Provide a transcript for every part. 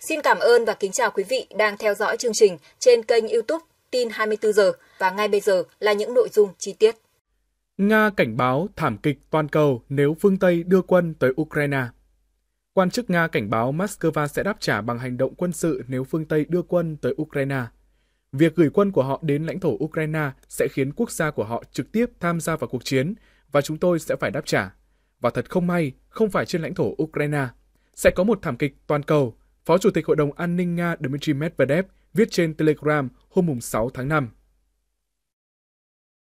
Xin cảm ơn và kính chào quý vị đang theo dõi chương trình trên kênh YouTube Tin 24 giờ và ngay bây giờ là những nội dung chi tiết. Nga cảnh báo thảm kịch toàn cầu nếu phương Tây đưa quân tới Ukraine. Quan chức Nga cảnh báo Moscow sẽ đáp trả bằng hành động quân sự nếu phương Tây đưa quân tới Ukraine. Việc gửi quân của họ đến lãnh thổ Ukraine sẽ khiến quốc gia của họ trực tiếp tham gia vào cuộc chiến và chúng tôi sẽ phải đáp trả. Và thật không may, không phải trên lãnh thổ Ukraine. Sẽ có một thảm kịch toàn cầu Phó Chủ tịch Hội đồng An ninh Nga Dmitry Medvedev viết trên Telegram hôm 6 tháng 5.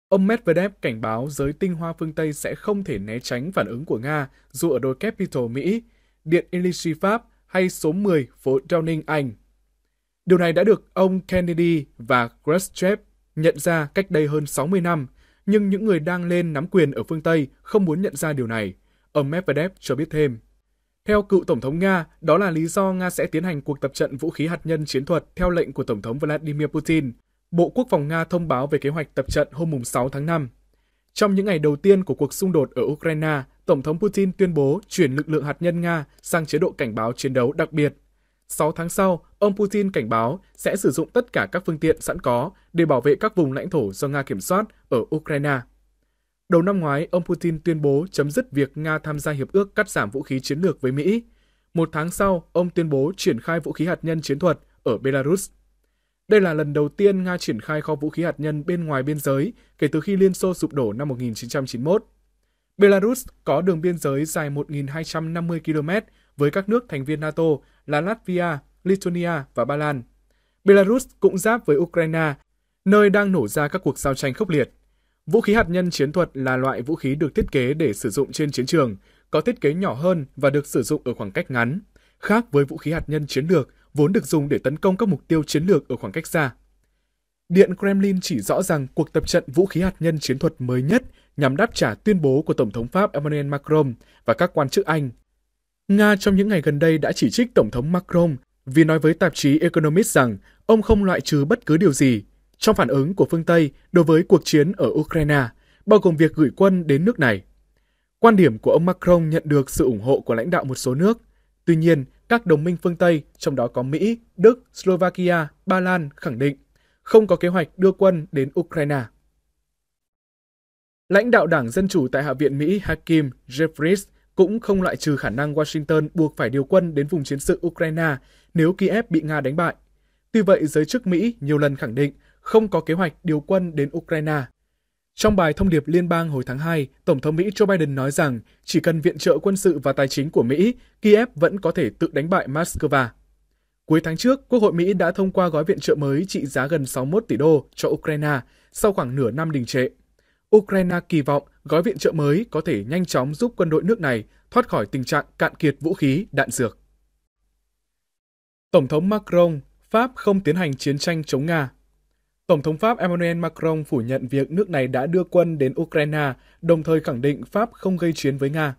Ông Medvedev cảnh báo giới tinh hoa phương Tây sẽ không thể né tránh phản ứng của Nga dù ở đồi Capitol Mỹ, Điện Elysee Pháp hay số 10 phố Downing Anh. Điều này đã được ông Kennedy và Khrushchev nhận ra cách đây hơn 60 năm, nhưng những người đang lên nắm quyền ở phương Tây không muốn nhận ra điều này. Ông Medvedev cho biết thêm. Theo cựu Tổng thống Nga, đó là lý do Nga sẽ tiến hành cuộc tập trận vũ khí hạt nhân chiến thuật theo lệnh của Tổng thống Vladimir Putin. Bộ Quốc phòng Nga thông báo về kế hoạch tập trận hôm 6 tháng 5. Trong những ngày đầu tiên của cuộc xung đột ở Ukraine, Tổng thống Putin tuyên bố chuyển lực lượng hạt nhân Nga sang chế độ cảnh báo chiến đấu đặc biệt. 6 tháng sau, ông Putin cảnh báo sẽ sử dụng tất cả các phương tiện sẵn có để bảo vệ các vùng lãnh thổ do Nga kiểm soát ở Ukraine. Đầu năm ngoái, ông Putin tuyên bố chấm dứt việc Nga tham gia hiệp ước cắt giảm vũ khí chiến lược với Mỹ. Một tháng sau, ông tuyên bố triển khai vũ khí hạt nhân chiến thuật ở Belarus. Đây là lần đầu tiên Nga triển khai kho vũ khí hạt nhân bên ngoài biên giới kể từ khi Liên Xô sụp đổ năm 1991. Belarus có đường biên giới dài 1.250 km với các nước thành viên NATO là Latvia, Lithuania và Ba Lan. Belarus cũng giáp với Ukraine, nơi đang nổ ra các cuộc giao tranh khốc liệt. Vũ khí hạt nhân chiến thuật là loại vũ khí được thiết kế để sử dụng trên chiến trường, có thiết kế nhỏ hơn và được sử dụng ở khoảng cách ngắn, khác với vũ khí hạt nhân chiến lược vốn được dùng để tấn công các mục tiêu chiến lược ở khoảng cách xa. Điện Kremlin chỉ rõ rằng cuộc tập trận vũ khí hạt nhân chiến thuật mới nhất nhằm đáp trả tuyên bố của Tổng thống Pháp Emmanuel Macron và các quan chức Anh. Nga trong những ngày gần đây đã chỉ trích Tổng thống Macron vì nói với tạp chí Economist rằng ông không loại trừ bất cứ điều gì trong phản ứng của phương Tây đối với cuộc chiến ở Ukraine, bao gồm việc gửi quân đến nước này. Quan điểm của ông Macron nhận được sự ủng hộ của lãnh đạo một số nước. Tuy nhiên, các đồng minh phương Tây, trong đó có Mỹ, Đức, Slovakia, Ba Lan khẳng định không có kế hoạch đưa quân đến Ukraine. Lãnh đạo Đảng Dân Chủ tại Hạ viện Mỹ Hakim Jeffries cũng không loại trừ khả năng Washington buộc phải điều quân đến vùng chiến sự Ukraine nếu Kiev bị Nga đánh bại. Tuy vậy, giới chức Mỹ nhiều lần khẳng định không có kế hoạch điều quân đến Ukraine. Trong bài thông điệp liên bang hồi tháng 2, Tổng thống Mỹ Joe Biden nói rằng chỉ cần viện trợ quân sự và tài chính của Mỹ, Kiev vẫn có thể tự đánh bại Moscow. Cuối tháng trước, Quốc hội Mỹ đã thông qua gói viện trợ mới trị giá gần 61 tỷ đô cho Ukraine sau khoảng nửa năm đình trệ. Ukraine kỳ vọng gói viện trợ mới có thể nhanh chóng giúp quân đội nước này thoát khỏi tình trạng cạn kiệt vũ khí, đạn dược. Tổng thống Macron, Pháp không tiến hành chiến tranh chống Nga Tổng thống Pháp Emmanuel Macron phủ nhận việc nước này đã đưa quân đến Ukraine, đồng thời khẳng định Pháp không gây chiến với Nga.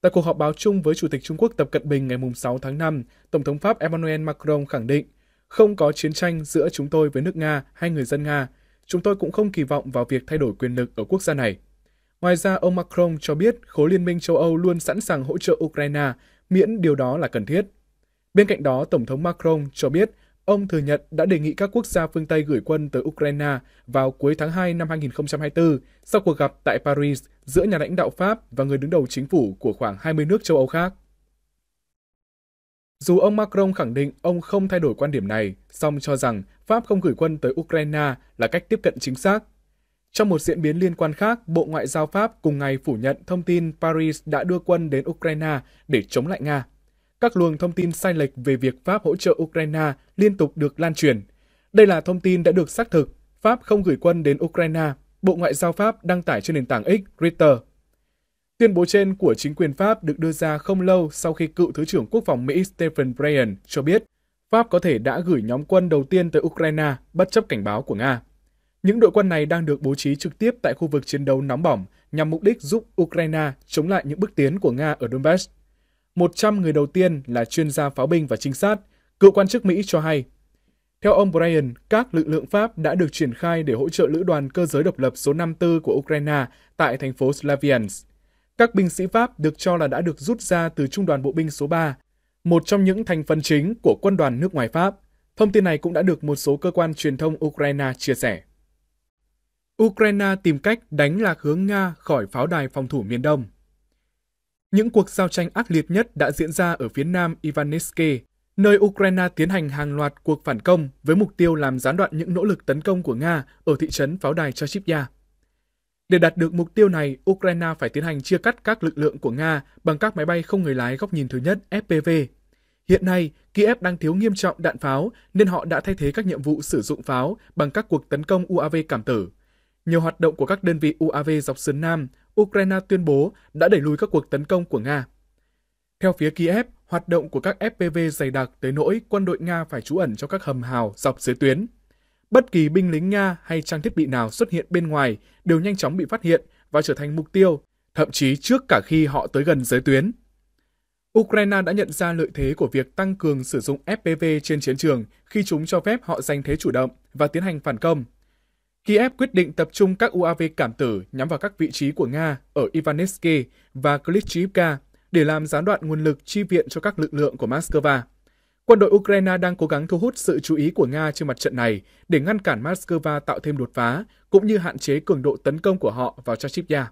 Tại cuộc họp báo chung với Chủ tịch Trung Quốc Tập Cận Bình ngày 6 tháng 5, Tổng thống Pháp Emmanuel Macron khẳng định không có chiến tranh giữa chúng tôi với nước Nga hay người dân Nga. Chúng tôi cũng không kỳ vọng vào việc thay đổi quyền lực ở quốc gia này. Ngoài ra, ông Macron cho biết khối liên minh châu Âu luôn sẵn sàng hỗ trợ Ukraine, miễn điều đó là cần thiết. Bên cạnh đó, Tổng thống Macron cho biết Ông thừa nhận đã đề nghị các quốc gia phương Tây gửi quân tới Ukraine vào cuối tháng 2 năm 2024 sau cuộc gặp tại Paris giữa nhà lãnh đạo Pháp và người đứng đầu chính phủ của khoảng 20 nước châu Âu khác. Dù ông Macron khẳng định ông không thay đổi quan điểm này, song cho rằng Pháp không gửi quân tới Ukraine là cách tiếp cận chính xác. Trong một diễn biến liên quan khác, Bộ Ngoại giao Pháp cùng ngày phủ nhận thông tin Paris đã đưa quân đến Ukraine để chống lại Nga các luồng thông tin sai lệch về việc Pháp hỗ trợ Ukraine liên tục được lan truyền. Đây là thông tin đã được xác thực, Pháp không gửi quân đến Ukraine, Bộ Ngoại giao Pháp đăng tải trên nền tảng X Reuters. Tuyên bố trên của chính quyền Pháp được đưa ra không lâu sau khi cựu Thứ trưởng Quốc phòng Mỹ Stephen Bryan cho biết Pháp có thể đã gửi nhóm quân đầu tiên tới Ukraine bất chấp cảnh báo của Nga. Những đội quân này đang được bố trí trực tiếp tại khu vực chiến đấu nóng bỏng nhằm mục đích giúp Ukraine chống lại những bước tiến của Nga ở Donbass. 100 người đầu tiên là chuyên gia pháo binh và trinh sát, cựu quan chức Mỹ cho hay. Theo ông Brian, các lực lượng Pháp đã được triển khai để hỗ trợ lữ đoàn cơ giới độc lập số 54 của Ukraine tại thành phố Slaviansk. Các binh sĩ Pháp được cho là đã được rút ra từ Trung đoàn Bộ binh số 3, một trong những thành phần chính của quân đoàn nước ngoài Pháp. Thông tin này cũng đã được một số cơ quan truyền thông Ukraine chia sẻ. Ukraine tìm cách đánh lạc hướng Nga khỏi pháo đài phòng thủ miền Đông. Những cuộc giao tranh ác liệt nhất đã diễn ra ở phía nam Ivanivske, nơi Ukraine tiến hành hàng loạt cuộc phản công với mục tiêu làm gián đoạn những nỗ lực tấn công của Nga ở thị trấn pháo đài Chachivya. Để đạt được mục tiêu này, Ukraine phải tiến hành chia cắt các lực lượng của Nga bằng các máy bay không người lái góc nhìn thứ nhất FPV. Hiện nay, Kiev đang thiếu nghiêm trọng đạn pháo nên họ đã thay thế các nhiệm vụ sử dụng pháo bằng các cuộc tấn công UAV cảm tử. Nhiều hoạt động của các đơn vị UAV dọc sườn Nam Ukraine tuyên bố đã đẩy lùi các cuộc tấn công của Nga. Theo phía Kiev, hoạt động của các FPV dày đặc tới nỗi quân đội Nga phải trú ẩn trong các hầm hào dọc dưới tuyến. Bất kỳ binh lính Nga hay trang thiết bị nào xuất hiện bên ngoài đều nhanh chóng bị phát hiện và trở thành mục tiêu, thậm chí trước cả khi họ tới gần giới tuyến. Ukraine đã nhận ra lợi thế của việc tăng cường sử dụng FPV trên chiến trường khi chúng cho phép họ giành thế chủ động và tiến hành phản công. Kiev quyết định tập trung các UAV cảm tử nhắm vào các vị trí của Nga ở Ivanetsky và Klitschivka để làm gián đoạn nguồn lực chi viện cho các lực lượng của Moscow. Quân đội Ukraine đang cố gắng thu hút sự chú ý của Nga trên mặt trận này để ngăn cản Moscow tạo thêm đột phá, cũng như hạn chế cường độ tấn công của họ vào Chachivya.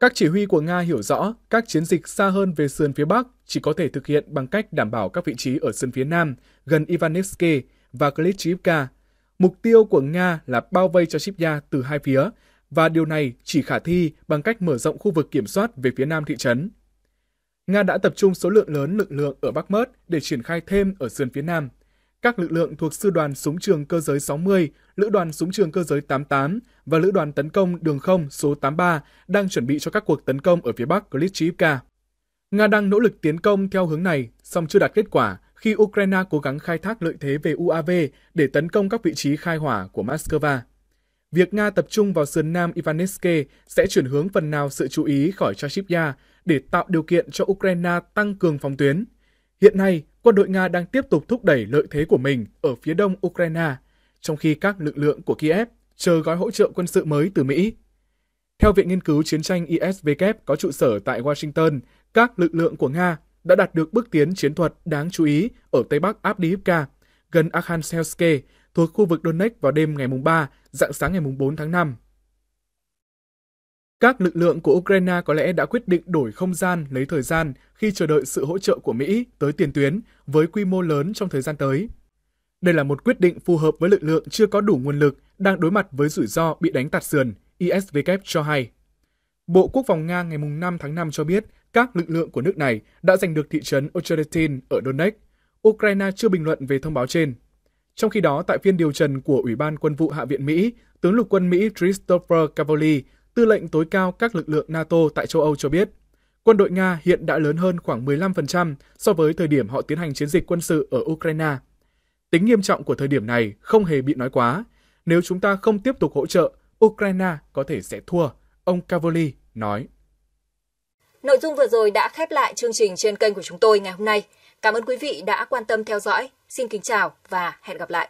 Các chỉ huy của Nga hiểu rõ các chiến dịch xa hơn về sườn phía Bắc chỉ có thể thực hiện bằng cách đảm bảo các vị trí ở sườn phía Nam, gần Ivanivsky và Klitschivka Mục tiêu của Nga là bao vây cho Chashivya từ hai phía, và điều này chỉ khả thi bằng cách mở rộng khu vực kiểm soát về phía nam thị trấn. Nga đã tập trung số lượng lớn lực lượng ở Bắc Mớt để triển khai thêm ở sườn phía nam. Các lực lượng thuộc Sư đoàn Súng trường Cơ giới 60, Lữ đoàn Súng trường Cơ giới 88 và Lữ đoàn Tấn công Đường không số 83 đang chuẩn bị cho các cuộc tấn công ở phía Bắc Klitschivka. Nga đang nỗ lực tiến công theo hướng này, song chưa đạt kết quả khi Ukraine cố gắng khai thác lợi thế về UAV để tấn công các vị trí khai hỏa của Moscow. Việc Nga tập trung vào sườn nam Ivanetske sẽ chuyển hướng phần nào sự chú ý khỏi Chashivya để tạo điều kiện cho Ukraine tăng cường phòng tuyến. Hiện nay, quân đội Nga đang tiếp tục thúc đẩy lợi thế của mình ở phía đông Ukraine, trong khi các lực lượng của Kiev chờ gói hỗ trợ quân sự mới từ Mỹ. Theo Viện Nghiên cứu Chiến tranh ISW có trụ sở tại Washington, các lực lượng của Nga đã đạt được bước tiến chiến thuật đáng chú ý ở Tây Bắc Abdiivka, gần Akhanselsk, thuộc khu vực Donetsk vào đêm ngày 3, dạng sáng ngày 4 tháng 5. Các lực lượng của Ukraine có lẽ đã quyết định đổi không gian lấy thời gian khi chờ đợi sự hỗ trợ của Mỹ tới tiền tuyến với quy mô lớn trong thời gian tới. Đây là một quyết định phù hợp với lực lượng chưa có đủ nguồn lực đang đối mặt với rủi ro bị đánh tạt sườn, ISVK cho hay. Bộ Quốc phòng Nga ngày 5 tháng 5 cho biết các lực lượng của nước này đã giành được thị trấn Ocheretin ở Donetsk. Ukraine chưa bình luận về thông báo trên. Trong khi đó, tại phiên điều trần của Ủy ban Quân vụ Hạ viện Mỹ, tướng lục quân Mỹ Christopher Cavoli, tư lệnh tối cao các lực lượng NATO tại châu Âu cho biết, quân đội Nga hiện đã lớn hơn khoảng 15% so với thời điểm họ tiến hành chiến dịch quân sự ở Ukraine. Tính nghiêm trọng của thời điểm này không hề bị nói quá. Nếu chúng ta không tiếp tục hỗ trợ, Ukraine có thể sẽ thua, ông Cavoli nói. Nội dung vừa rồi đã khép lại chương trình trên kênh của chúng tôi ngày hôm nay. Cảm ơn quý vị đã quan tâm theo dõi. Xin kính chào và hẹn gặp lại.